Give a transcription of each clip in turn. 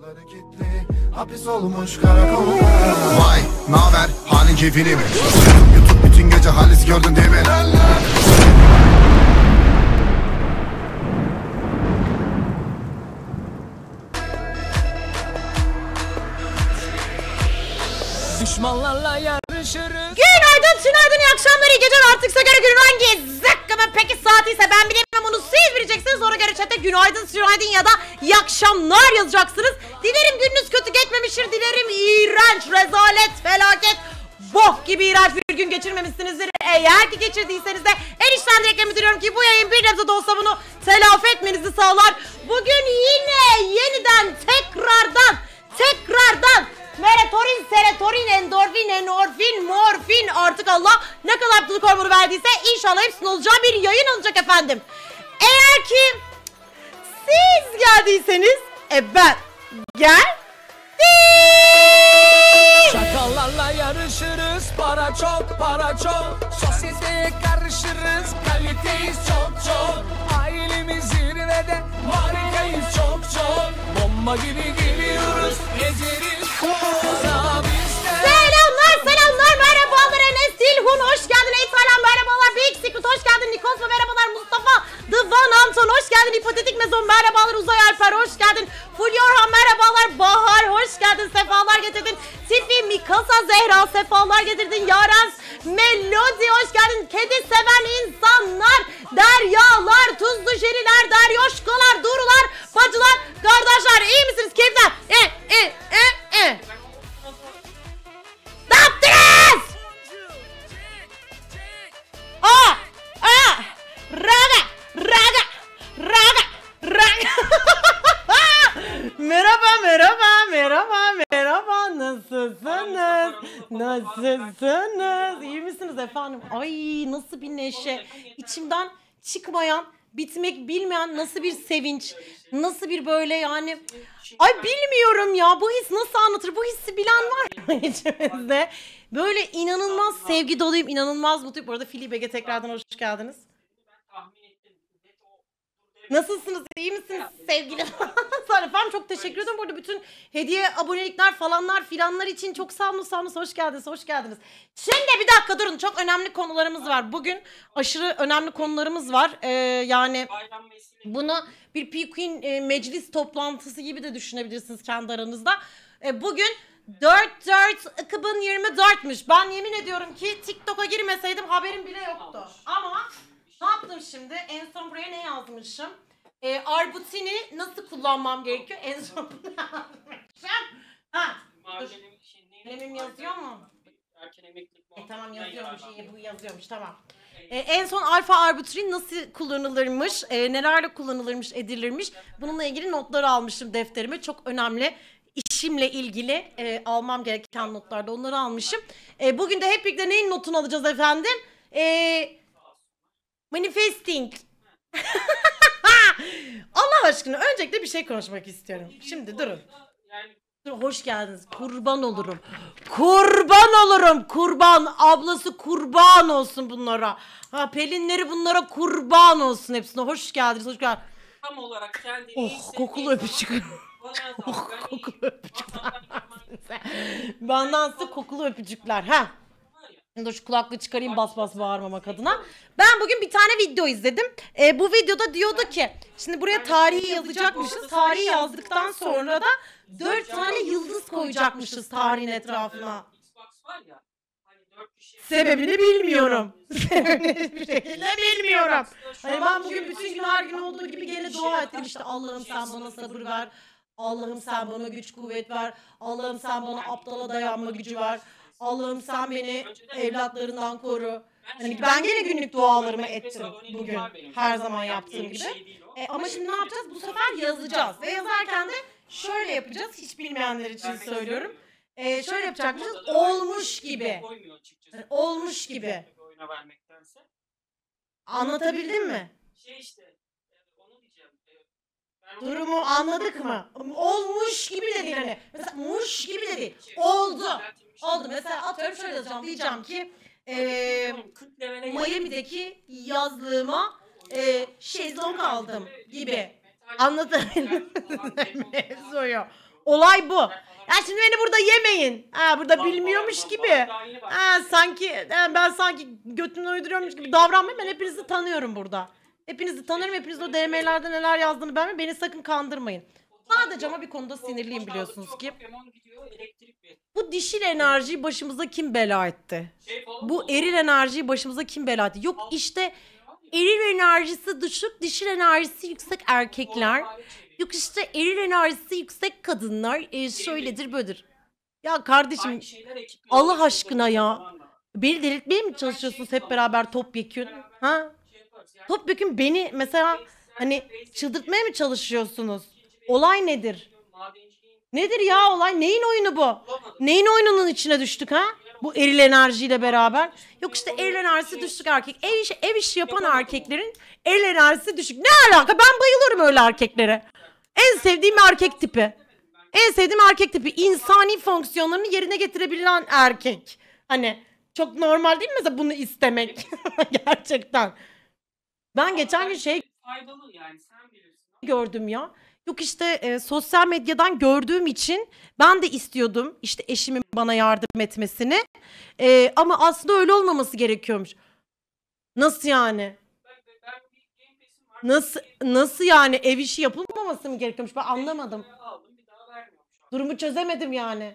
Kapıları kilitli, hapis olmuş karakolda. Vay, naber, halin keyfini mi? YouTube bütün gece halis gördün değil mi? Düşmanlarla yarışırız. Günaydın, günaydın, iyi akşamlar, iyi geceler. Artık size göre günün hangi zıkkımın peki saati ise ben bilemem onu siz bileceksiniz. Sonra göre chatte günaydın, tünaydın ya da iyi akşamlar yazacaksınız. Dilerim gününüz kötü geçmemiştir. Dilerim iğrenç, rezalet, felaket, boh gibi iğrenç bir gün geçirmemişsinizdir. Eğer ki geçirdiyseniz de enişten dileklerimi diliyorum ki bu yayın bir nebze de olsa bunu telafi etmenizi sağlar. Bugün yine yeniden tekrardan, tekrardan Meretorin, serotonin, endorfin, enorfin, morfin artık Allah ne kadar mutluluk hormonu verdiyse inşallah hepsini olacağı bir yayın olacak efendim. Eğer ki siz geldiyseniz e ben Gel. Şakalarla yarışırız para çok para çok Sosyeteye karışırız kaliteyiz çok çok Ailemiz zirvede markayız çok çok Bomba gibi geliyoruz gezeriz Selamlar selamlar merhabalar Enes Dilhun hoş geldin getirdin. Yaren nasılsınız? Nasılsınız? İyi misiniz efendim? Ay nasıl bir neşe. İçimden çıkmayan bitmek bilmeyen nasıl bir sevinç, nasıl bir böyle yani ay bilmiyorum ya bu his nasıl anlatır bu hissi bilen var mı içimizde? Böyle inanılmaz sevgi doluyum, inanılmaz mutluyum. Bu arada Filibe'ye tekrardan hoş geldiniz. Nasılsınız? İyi misiniz sevgili Sonra efendim çok teşekkür ederim. Burada bütün hediye abonelikler falanlar filanlar için çok sağ olun sağ olun. Hoş geldiniz. Hoş geldiniz. Şimdi bir dakika durun. Çok önemli konularımız var. Bugün aşırı önemli konularımız var. Ee, yani bunu bir P-Queen e, meclis toplantısı gibi de düşünebilirsiniz kendi aranızda. E, bugün 4-4 2024'müş. Ben yemin ediyorum ki TikTok'a girmeseydim haberim bile yoktu. Ama ne yaptım şimdi? En son buraya ne yazmışım? E, Arbutini nasıl kullanmam gerekiyor? En son bunu yazmışım. Ha. Marjinal şey yazıyor mu? Erken E tamam yazıyormuş. iyi, bu yazıyormuş. Tamam. E, en son alfa arbutrin nasıl kullanılırmış, e, nelerle kullanılırmış, edilirmiş. Bununla ilgili notlar almışım defterime. Çok önemli işimle ilgili e, almam gereken notlarda onları almışım. E, bugün de hep birlikte neyin notunu alacağız efendim? Eee Manifesting. Allah aşkına öncelikle bir şey konuşmak istiyorum. Şimdi durun. Dur, hoş geldiniz. Kurban olurum. Kurban olurum. Kurban. Ablası kurban olsun bunlara. Ha Pelinleri bunlara kurban olsun hepsine. Hoş geldiniz. Hoş geldiniz. Tam olarak kendini Oh kokulu öpücük. oh kokulu öpücük. Bandansı kokulu öpücükler. Ha Dur şu kulaklığı çıkarayım bas bas bağırmamak şey adına. Ben bugün bir tane video izledim. Ee, bu videoda diyordu ki şimdi buraya tarihi yazacakmışız. Tarihi yazdıktan sonra da dört tane yıldız koyacakmışız tarihin etrafına. Hani şey- Sebebini bilmiyorum. Sebebini bir şekilde bilmiyorum. Hani ben bugün bütün gün her gün olduğu gibi gene dua şey ettim İşte Allah'ım sen bana sabır ver. Allah'ım sen bana güç kuvvet ver. Allah'ım sen bana aptala dayanma gücü ver. Allah'ım sen beni evlatlarından koru. Hani ben gene günlük dualarımı ettim bugün her zaman yaptığım gibi. Şey e, ama şimdi ne yapacağız? Bu sefer yazacağız ve yazarken de şöyle yapacağız. Hiç bilmeyenler için söylüyorum. E, şöyle yapacakmışız. Olmuş gibi. Hani olmuş gibi. Anlatabildim mi? Şey işte e, e, Durumu anladık mı? Olmuş gibi de değil hani. Mesela muş gibi de değil. Şey, Oldu aldı. Mesela atıyorum şöyle yazacağım. Diyeceğim ki e, Miami'deki yazlığıma e, şezlong aldım gibi. Anlatabildim şey mevzuyu. Olay bu. Ya şimdi beni burada yemeyin. Ha burada bak, bilmiyormuş bak, gibi. Bak, ha sanki ben sanki götümden uyduruyormuş gibi davranmayın. Ben hepinizi tanıyorum burada. Hepinizi tanırım. Hepinizin o DM'lerde neler yazdığını ben Beni sakın kandırmayın. Sadece ama bir konuda sinirliyim biliyorsunuz ki. Bu dişil enerjiyi başımıza kim bela etti? Şey Bu eril enerjiyi başımıza kim bela etti? Yok işte şey eril enerjisi düşük, dişil enerjisi yüksek erkekler. Yok işte eril enerjisi yüksek kadınlar. E, şöyledir böyledir. Ya kardeşim Allah aşkına ya. beni delirtmeye mi şey çalışıyorsunuz hep beraber topyekün? Ha? Şey yaparız Topyekün beni mesela Hani çıldırtmaya mı çalışıyorsunuz? Olay nedir? Nedir ya olay? Neyin oyunu bu? Neyin oyununun içine düştük ha? Bu eril enerjiyle beraber. Yok işte eril enerjisi düşük erkek. Ev işi, ev işi yapan erkeklerin eril enerjisi düşük. Ne alaka? Ben bayılıyorum öyle erkeklere. En sevdiğim erkek tipi. En sevdiğim erkek tipi. insani fonksiyonlarını yerine getirebilen erkek. Hani çok normal değil mi mesela bunu istemek? Gerçekten. Ben geçen gün şey faydalı yani sen bilirsin. Gördüm ya. Yok işte e, sosyal medyadan gördüğüm için ben de istiyordum işte eşimin bana yardım etmesini. E, ama aslında öyle olmaması gerekiyormuş. Nasıl yani? Nasıl nasıl yani ev işi yapılmaması mı gerekiyormuş? Ben anlamadım. Durumu çözemedim yani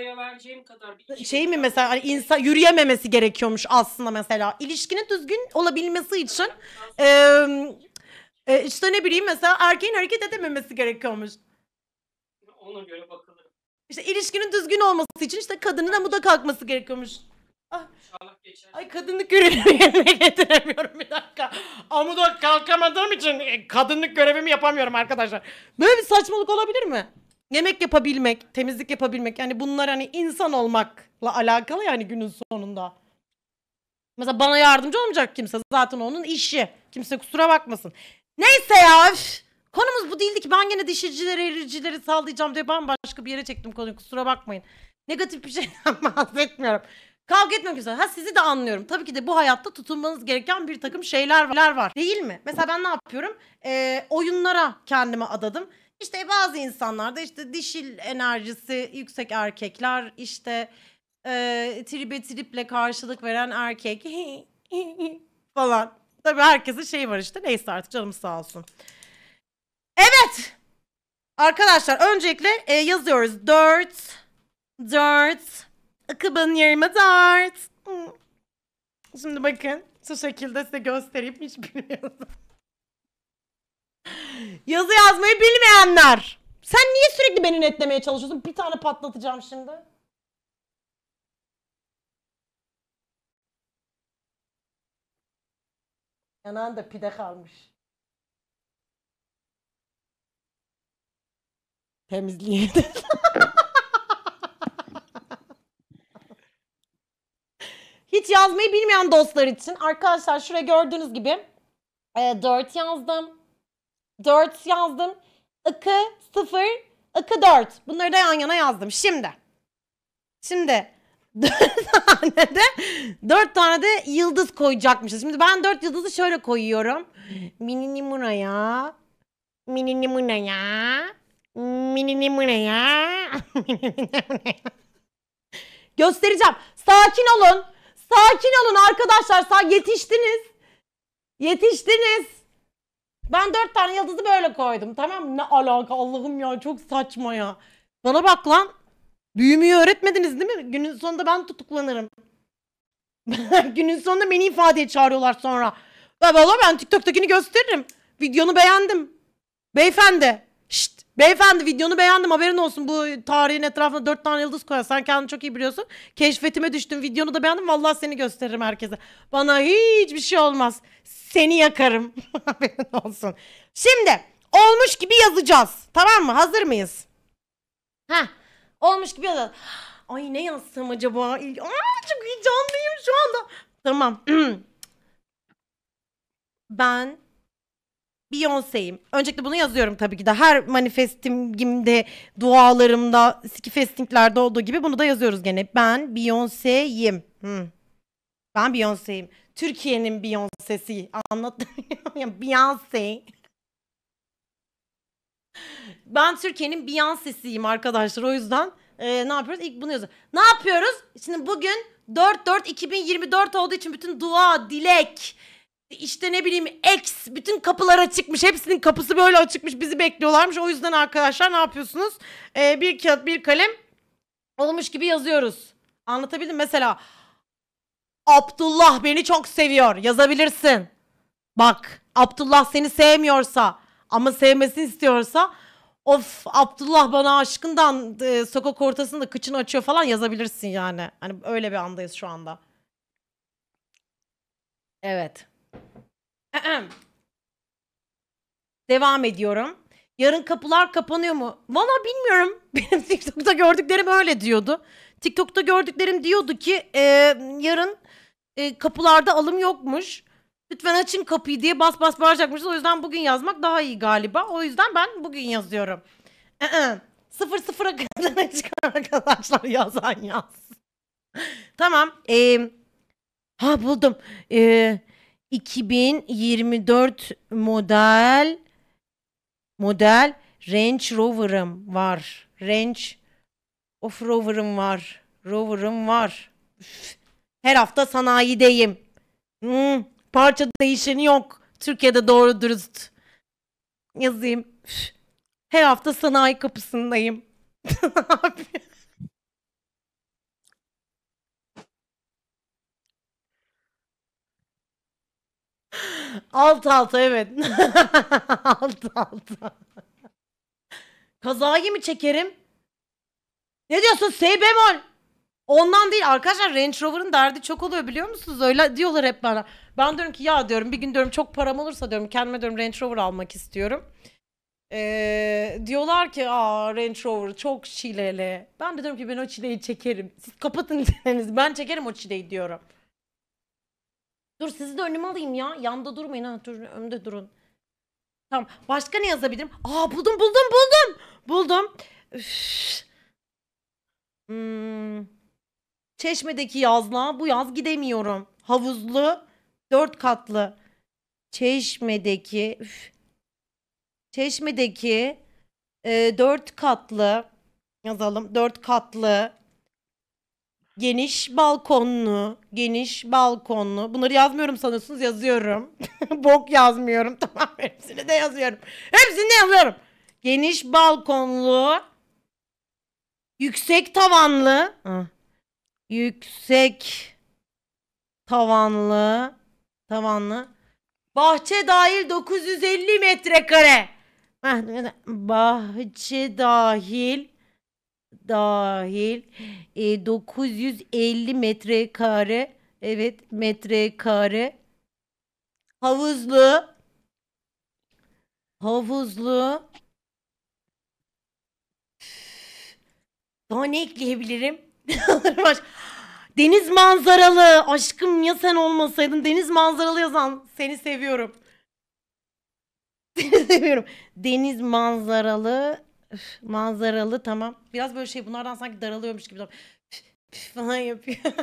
paya vereceğim kadar bir şey mi mesela hani insan yürüyememesi gerekiyormuş aslında mesela ilişkinin düzgün olabilmesi için e, e, işte ne bileyim mesela erkeğin hareket edememesi gerekiyormuş. Ona göre bakılır. İşte ilişkinin düzgün olması için işte kadının amuda kalkması gerekiyormuş. Ah. Ay kadınlık görevimi yerine getiremiyorum bir dakika. Amuda kalkamadığım için e, kadınlık görevimi yapamıyorum arkadaşlar. Böyle bir saçmalık olabilir mi? yemek yapabilmek, temizlik yapabilmek yani bunlar hani insan olmakla alakalı yani günün sonunda. Mesela bana yardımcı olmayacak kimse zaten onun işi. Kimse kusura bakmasın. Neyse ya konumuz bu değildi ki ben gene dişicileri ericileri sallayacağım diye bambaşka bir yere çektim konuyu kusura bakmayın. Negatif bir şeyden bahsetmiyorum. Kavga etmiyorum güzel Ha sizi de anlıyorum. Tabii ki de bu hayatta tutunmanız gereken bir takım şeyler var. Değil mi? Mesela ben ne yapıyorum? Ee, oyunlara kendimi adadım. İşte bazı insanlarda işte dişil enerjisi yüksek erkekler işte e, tribe triple karşılık veren erkek falan. Tabii herkesin şey var işte neyse artık canım sağ olsun. Evet arkadaşlar öncelikle e, yazıyoruz 4 4 akıbın yarıma 4 Şimdi bakın şu şekilde size göstereyim hiç bilmiyorum. Yazı yazmayı bilmeyenler. Sen niye sürekli beni netlemeye çalışıyorsun? Bir tane patlatacağım şimdi. Yanağında pide kalmış. Temizliğe Hiç yazmayı bilmeyen dostlar için arkadaşlar şuraya gördüğünüz gibi e, 4 yazdım. 4 yazdım. 2, 0, 2, 4. Bunları da yan yana yazdım. Şimdi. Şimdi. 4 tane de 4 tane de yıldız koyacakmışız. Şimdi ben 4 yıldızı şöyle koyuyorum. Mini ya. Mini ya. Mini ya. Göstereceğim. Sakin olun. Sakin olun arkadaşlar. Sa yetiştiniz. Yetiştiniz. Ben dört tane yıldızı böyle koydum tamam Ne alaka Allah'ım ya çok saçma ya. Bana bak lan. Büyümeyi öğretmediniz değil mi? Günün sonunda ben tutuklanırım. Günün sonunda beni ifadeye çağırıyorlar sonra. Ben valla ben TikTok'takini gösteririm. Videonu beğendim. Beyefendi. Şşt. Beyefendi videonu beğendim haberin olsun. Bu tarihin etrafına dört tane yıldız koyar. Sen kendini çok iyi biliyorsun. Keşfetime düştüm. Videonu da beğendim. Vallahi seni gösteririm herkese. Bana hiçbir şey olmaz. Seni yakarım. Haberin olsun. Şimdi olmuş gibi yazacağız. Tamam mı? Hazır mıyız? Ha, olmuş gibi yazacağız. Ay ne yazsam acaba? Aa, çok heyecanlıyım şu anda. Tamam. ben Beyoncé'yim. Öncelikle bunu yazıyorum tabii ki de. Her manifestimde, dualarımda, skifestinglerde olduğu gibi bunu da yazıyoruz gene. Ben Beyoncé'yim. Hmm. Ben Beyoncé'yim. Türkiye'nin Beyoncé'si anlatamıyorum. Yani Beyoncé. Ben Türkiye'nin Beyoncé'siyim arkadaşlar o yüzden e, ne yapıyoruz? İlk bunu yazıyoruz. Ne yapıyoruz? Şimdi bugün 4-4-2024 olduğu için bütün dua, dilek, işte ne bileyim x bütün kapılar açıkmış. Hepsinin kapısı böyle açıkmış bizi bekliyorlarmış. O yüzden arkadaşlar ne yapıyorsunuz? E, bir kağıt bir kalem olmuş gibi yazıyoruz. Anlatabildim mesela Abdullah beni çok seviyor yazabilirsin. Bak Abdullah seni sevmiyorsa ama sevmesini istiyorsa of Abdullah bana aşkından e, sokak ortasında kıçını açıyor falan yazabilirsin yani. Hani öyle bir andayız şu anda. Evet. Devam ediyorum. Yarın kapılar kapanıyor mu? Valla bilmiyorum. Benim TikTok'ta gördüklerim öyle diyordu. TikTok'ta gördüklerim diyordu ki e, yarın e, kapılarda alım yokmuş. Lütfen açın kapıyı diye bas bas bağıracakmışız. O yüzden bugün yazmak daha iyi galiba. O yüzden ben bugün yazıyorum. Sıfır sıfıra kadar çıkan arkadaşlar yazan yaz. tamam. Ee, ha buldum. Ee, 2024 model model Range Rover'ım var. Range of Rover'ım var. Rover'ım var. Üf. Her hafta sanayideyim. Hmm, parça değişeni yok. Türkiye'de doğru dürüst. Yazayım. Her hafta sanayi kapısındayım. alt alta evet. alt alta. Kazayı mı çekerim? Ne diyorsun? Sey bemol. Ondan değil arkadaşlar Range Rover'ın derdi çok oluyor biliyor musunuz? Öyle diyorlar hep bana. Ben diyorum ki ya diyorum bir gün diyorum çok param olursa diyorum kendime diyorum Range Rover almak istiyorum. Ee, diyorlar ki aa Range Rover çok çileli. Ben de diyorum ki ben o çileyi çekerim. Siz kapatın çenenizi ben çekerim o çileyi diyorum. Dur sizi de önüme alayım ya. Yanda durmayın ha dur önde durun. Tamam başka ne yazabilirim? Aa buldum buldum buldum. Buldum. Üff. Hmm. Çeşmedeki yazlığa bu yaz gidemiyorum. Havuzlu, dört katlı. Çeşmedeki üf. Çeşmedeki e, dört katlı yazalım. Dört katlı geniş balkonlu, geniş balkonlu. Bunları yazmıyorum sanıyorsunuz yazıyorum. Bok yazmıyorum tamam hepsini de yazıyorum. Hepsini de yazıyorum. Geniş balkonlu, yüksek tavanlı. Hı. Yüksek tavanlı tavanlı bahçe dahil 950 metrekare. Bahçe dahil dahil e, 950 metrekare evet metrekare havuzlu havuzlu daha ne ekleyebilirim? deniz manzaralı. Aşkım ya sen olmasaydın deniz manzaralı yazan. Seni seviyorum. Seni seviyorum. Deniz manzaralı. Üf, manzaralı tamam. Biraz böyle şey bunlardan sanki daralıyormuş gibi. Üf, üf falan yapıyor.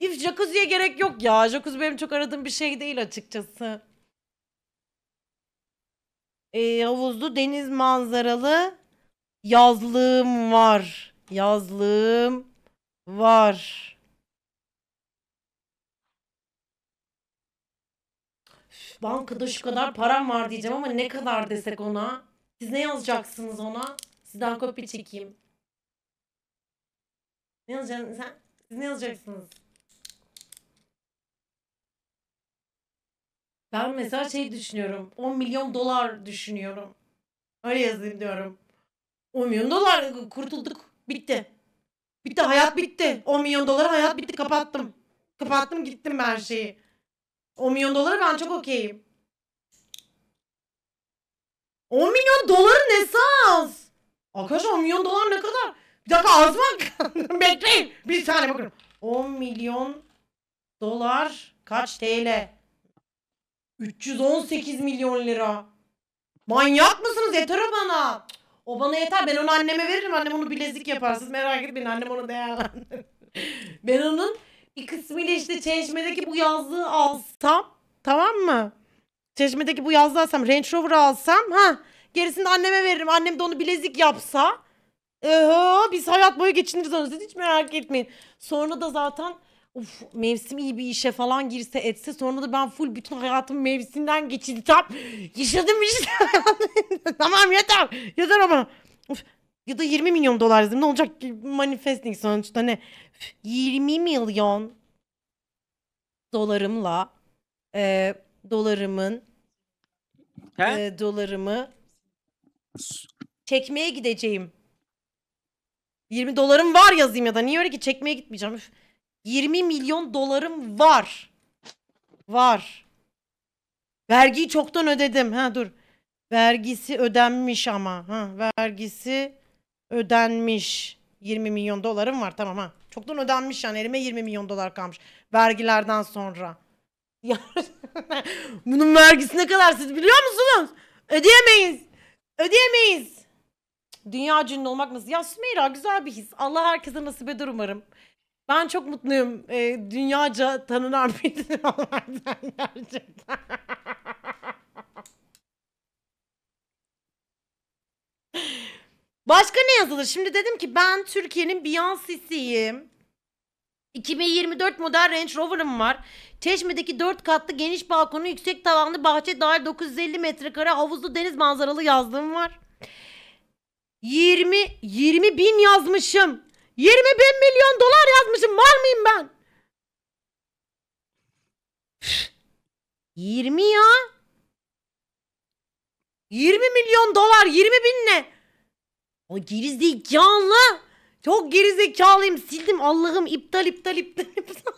If jacuzziye gerek yok ya. Jacuzzi benim çok aradığım bir şey değil açıkçası e, havuzlu deniz manzaralı yazlığım var. Yazlığım var. Bankada şu kadar param var diyeceğim ama ne kadar desek ona? Siz ne yazacaksınız ona? Sizden kopya çekeyim. Ne yazacaksınız? sen? Siz ne yazacaksınız? Ben mesela şey, şey düşünüyorum. 10 milyon dolar düşünüyorum. Öyle yazayım diyorum. 10 milyon dolar ıı, kurtulduk. Bitti. Bitti hayat bitti. 10 milyon dolar hayat bitti kapattım. Kapattım gittim her şeyi. 10 milyon dolara ben çok okeyim. 10 milyon doların esas. Arkadaşlar 10 milyon dolar ne kadar? Bir dakika az ağzıma bekleyin. Bir saniye bakın. 10 milyon dolar kaç TL? 318 milyon lira. Manyak mısınız? Yeter o bana. O bana yeter. Ben onu anneme veririm. Annem onu bilezik yapar. Siz merak etmeyin. Annem onu değerlendirir. ben onun bir kısmıyla işte çeşmedeki bu yazlığı alsam. Tamam mı? Çeşmedeki bu yazlığı alsam. Range Rover alsam. ha Gerisini de anneme veririm. Annem de onu bilezik yapsa. Ee, biz hayat boyu geçiniriz onu. Siz hiç merak etmeyin. Sonra da zaten Uf mevsim iyi bir işe falan girse etse sonra da ben full bütün hayatım mevsimden tam Yaşadım işte. tamam yeter. Yeter ama. Uf. Ya da 20 milyon dolar dedim. Ne olacak ki manifesting sonuçta ne? 20 milyon dolarımla e, dolarımın He? e, dolarımı çekmeye gideceğim. 20 dolarım var yazayım ya da niye öyle ki çekmeye gitmeyeceğim. Üf. 20 milyon dolarım var. Var. Vergiyi çoktan ödedim. Ha dur. Vergisi ödenmiş ama. Ha vergisi ödenmiş. 20 milyon dolarım var tamam ha. Çoktan ödenmiş yani elime 20 milyon dolar kalmış. Vergilerden sonra. Bunun vergisi ne kadar siz biliyor musunuz? Ödeyemeyiz. Ödeyemeyiz. Dünya cünlü olmak nasıl? Ya Sümeyra güzel bir his. Allah herkese nasip eder umarım. Ben çok mutluyum. E, dünyaca tanınan bir dinamardan gerçekten. Başka ne yazılır? Şimdi dedim ki ben Türkiye'nin Beyoncé'siyim. 2024 model Range Rover'ım var. Çeşme'deki 4 katlı geniş balkonu, yüksek tavanlı bahçe dahil 950 metrekare havuzlu deniz manzaralı yazdığım var. 20 20 bin yazmışım. 20 bin milyon dolar yazmışım var mıyım ben? 20 ya. 20 milyon dolar 20 bin ne? O gerizekalı. Çok gerizekalıyım sildim Allah'ım iptal iptal iptal iptal.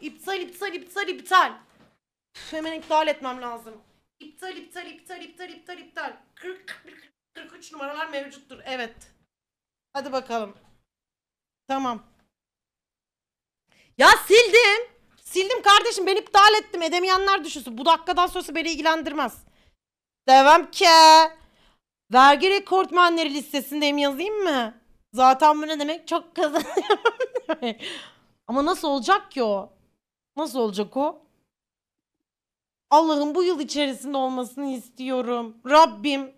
iptal iptal iptal iptal. hemen iptal etmem lazım. İptal iptal iptal iptal iptal iptal. 40, 43 numaralar mevcuttur evet. Hadi bakalım. Tamam. Ya sildim. Sildim kardeşim ben iptal ettim. Edemeyenler düşünsün. Bu dakikadan sonrası beni ilgilendirmez. Devam ki. Vergi rekortmenleri listesindeyim yazayım mı? Zaten bu ne demek? Çok kazanıyorum. Ama nasıl olacak ki o? Nasıl olacak o? Allah'ım bu yıl içerisinde olmasını istiyorum. Rabbim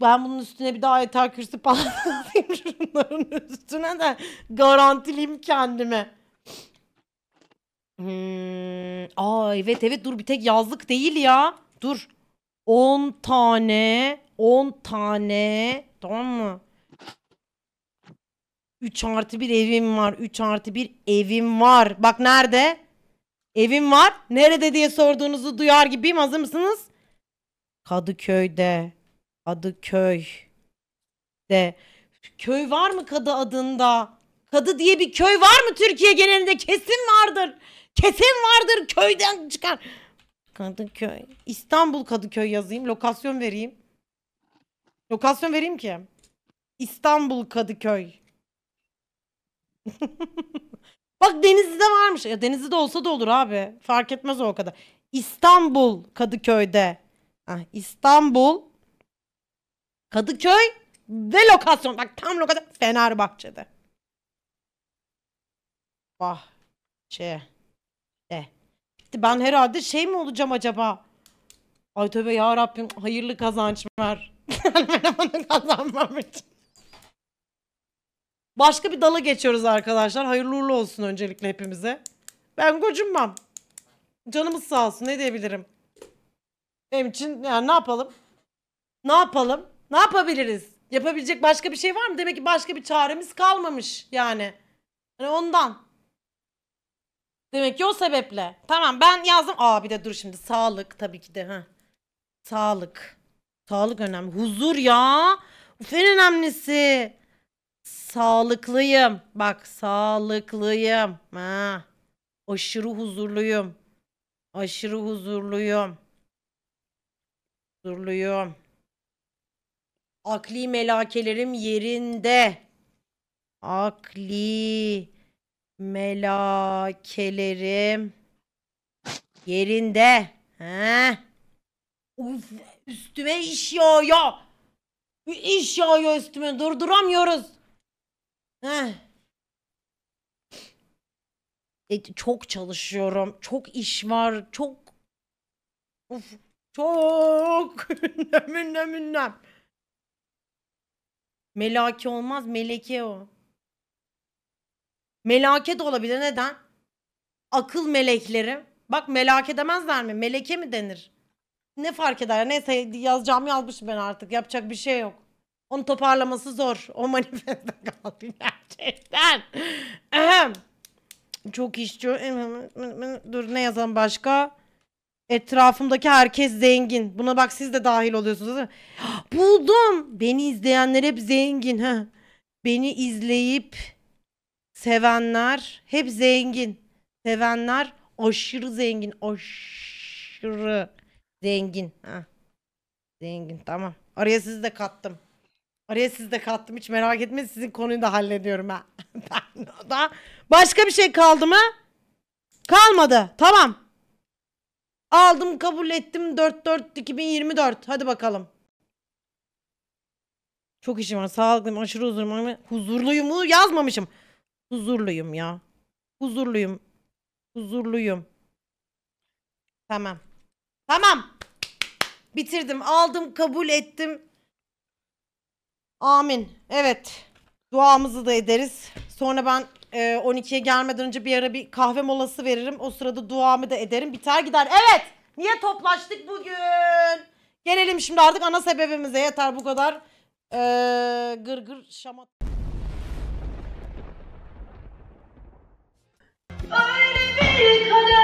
ben bunun üstüne bir daha ayetel kürsü falan alayım şunların üstüne de garantileyim kendimi. Hmm. Aa evet evet dur bir tek yazlık değil ya. Dur. 10 tane 10 tane tamam mı? 3 artı 1 evim var. 3 artı 1 evim var. Bak nerede? Evim var. Nerede diye sorduğunuzu duyar gibiyim. Hazır mısınız? Kadıköy'de. Adı köy. De köy var mı Kadı adında? Kadı diye bir köy var mı Türkiye genelinde? Kesin vardır. Kesin vardır köyden çıkar. Kadıköy. İstanbul Kadıköy yazayım. Lokasyon vereyim. Lokasyon vereyim ki. İstanbul Kadıköy. Bak Denizli'de varmış. Ya Denizli'de olsa da olur abi. Fark etmez o kadar. İstanbul Kadıköy'de. Ha, İstanbul Kadıköy ve lokasyon. Bak tam lokasyon. Fenerbahçe'de. Bahçe. De. Ben herhalde şey mi olacağım acaba? Ay tövbe ya Rabbim hayırlı kazanç ver. Bunu kazanmam için. Başka bir dala geçiyoruz arkadaşlar. Hayırlı uğurlu olsun öncelikle hepimize. Ben gocunmam. Canımız sağ olsun ne diyebilirim. Benim için yani ne yapalım? Ne yapalım? Ne yapabiliriz? Yapabilecek başka bir şey var mı? Demek ki başka bir çaremiz kalmamış yani. Hani ondan. Demek ki o sebeple. Tamam ben yazdım. Aa bir de dur şimdi sağlık tabii ki de. Heh. Sağlık. Sağlık önemli. Huzur ya. Uf en önemlisi. Sağlıklıyım. Bak sağlıklıyım. Ha. Aşırı huzurluyum. Aşırı huzurluyum. Huzurluyum. Akli melakelerim yerinde. Akli melakelerim yerinde. He? Uf, üstüme iş yağıyor. İş yağıyor üstüme. Durduramıyoruz. Heh. E, çok çalışıyorum. Çok iş var. Çok Of, çok. nömün nömün nöm. Melaki olmaz. Meleke o. Melake de olabilir. Neden? Akıl melekleri. Bak melake demezler mi? Meleke mi denir? Ne fark eder? Neyse yazacağım yazmışım ben artık. Yapacak bir şey yok. Onu toparlaması zor. O manifeste kaldı gerçekten. Çok işçi. Dur ne yazalım başka? Etrafımdaki herkes zengin. Buna bak siz de dahil oluyorsunuz değil mi? Buldum. Beni izleyenler hep zengin. ha. Beni izleyip sevenler hep zengin. Sevenler aşırı zengin. Aşırı zengin. ha. Zengin tamam. Araya sizi de kattım. Araya sizi de kattım hiç merak etmeyin sizin konuyu da hallediyorum ben da başka bir şey kaldı mı? Kalmadı. Tamam. Aldım kabul ettim 4-4-2024. Hadi bakalım. Çok işim var. Sağlıklıyım. Aşırı huzurluyum. Huzurluyum. Yazmamışım. Huzurluyum ya. Huzurluyum. Huzurluyum. Tamam. Tamam. Bitirdim. Aldım. Kabul ettim. Amin. Evet. Duamızı da ederiz. Sonra ben e, ee, 12'ye gelmeden önce bir ara bir kahve molası veririm. O sırada duamı da ederim. Biter gider. Evet. Niye toplaştık bugün? Gelelim şimdi artık ana sebebimize. Yeter bu kadar. Ee, gır gır şamat. Öyle bir kader.